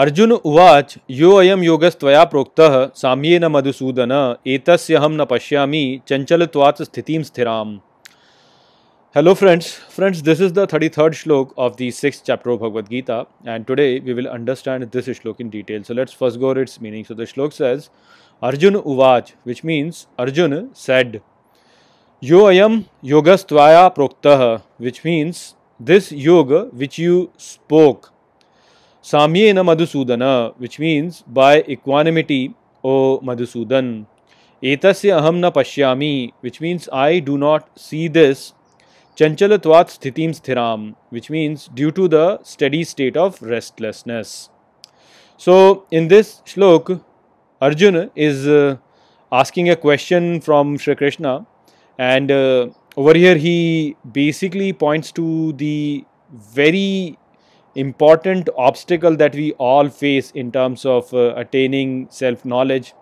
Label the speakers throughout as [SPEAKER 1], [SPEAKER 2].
[SPEAKER 1] अर्जुन उवाच यो अयम योगस्तया प्रोक्त साम्ये न मधुसूदन एत हम न पश्यामी चंचलत्वात् स्थिति स्थिराम hello friends friends this is the thirty third shloka of the six chapter of Bhagavad Gita and today we will understand this shloka in detail so let's first go its meaning so the shloka says Arjun उवाच विच मीन्स अर्जुन सेड यो अयम योगस्त्वाया प्रोक्त which means this yoga which you spoke Samyena Madhusudana, which means by equanimity, O Madhusudan. Etasya ahamna pashyami, which means I do not see this. Chanchalatvat sthitim sthiram, which means due to the steady state of restlessness. So, in this shlok, Arjuna is uh, asking a question from Sri Krishna, and uh, over here he basically points to the very important obstacle that we all face in terms of uh, attaining self knowledge.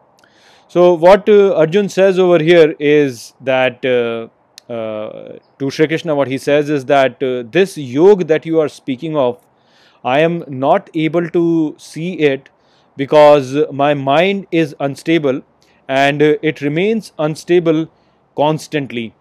[SPEAKER 1] So, what uh, Arjun says over here is that uh, uh to Sri Krishna, what he says is that uh, this yoga that you are speaking of, I am not able to see it because my mind is unstable and uh, it remains unstable constantly.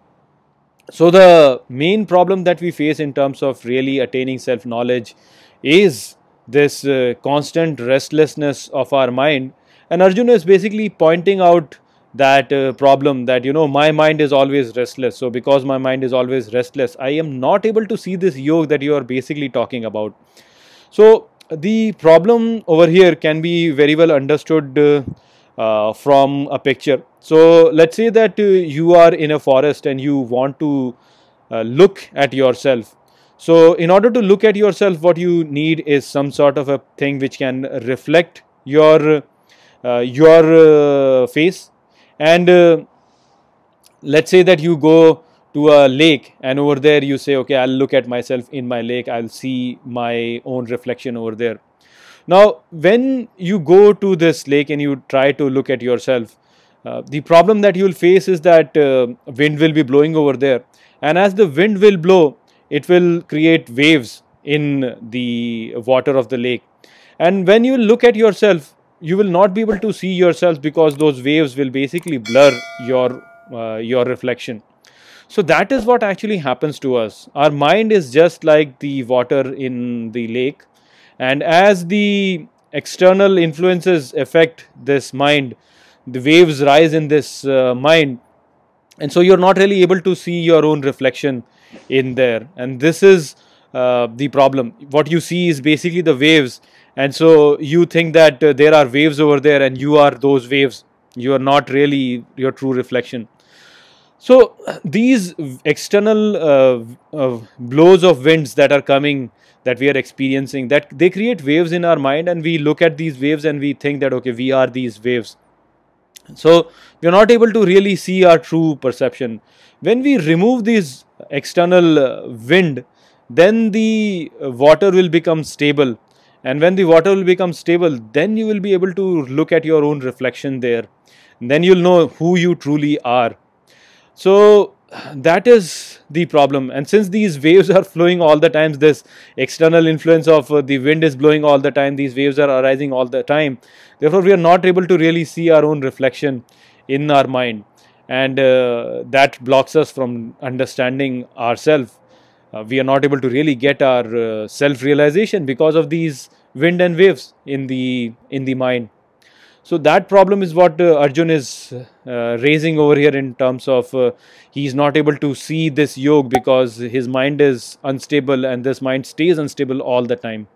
[SPEAKER 1] So, the main problem that we face in terms of really attaining self knowledge is this uh, constant restlessness of our mind. And Arjuna is basically pointing out that uh, problem that you know my mind is always restless so because my mind is always restless i am not able to see this yoke that you are basically talking about so the problem over here can be very well understood uh, uh, from a picture. So let's say that uh, you are in a forest and you want to uh, look at yourself. So in order to look at yourself, what you need is some sort of a thing which can reflect your uh, your uh, face. And uh, let's say that you go to a lake and over there you say, okay, I'll look at myself in my lake. I'll see my own reflection over there. Now, when you go to this lake and you try to look at yourself, uh, the problem that you will face is that uh, wind will be blowing over there and as the wind will blow, it will create waves in the water of the lake. And when you look at yourself, you will not be able to see yourself because those waves will basically blur your, uh, your reflection. So that is what actually happens to us. Our mind is just like the water in the lake and as the external influences affect this mind, the waves rise in this uh, mind. And so you're not really able to see your own reflection in there. And this is uh, the problem. What you see is basically the waves. And so you think that uh, there are waves over there and you are those waves. You are not really your true reflection. So, these external uh, uh, blows of winds that are coming that we are experiencing that they create waves in our mind and we look at these waves and we think that okay we are these waves. So, we are not able to really see our true perception. When we remove these external uh, wind, then the uh, water will become stable and when the water will become stable then you will be able to look at your own reflection there. And then you'll know who you truly are. So, that is the problem and since these waves are flowing all the times this external influence of uh, the wind is blowing all the time these waves are arising all the time therefore we are not able to really see our own reflection in our mind and uh, that blocks us from understanding ourselves uh, we are not able to really get our uh, self realization because of these wind and waves in the in the mind so that problem is what uh, Arjun is uh, raising over here in terms of uh, is not able to see this yog because his mind is unstable and this mind stays unstable all the time.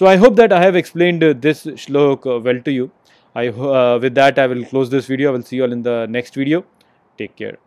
[SPEAKER 1] So I hope that I have explained uh, this slok uh, well to you. I, uh, with that I will close this video. I will see you all in the next video. Take care.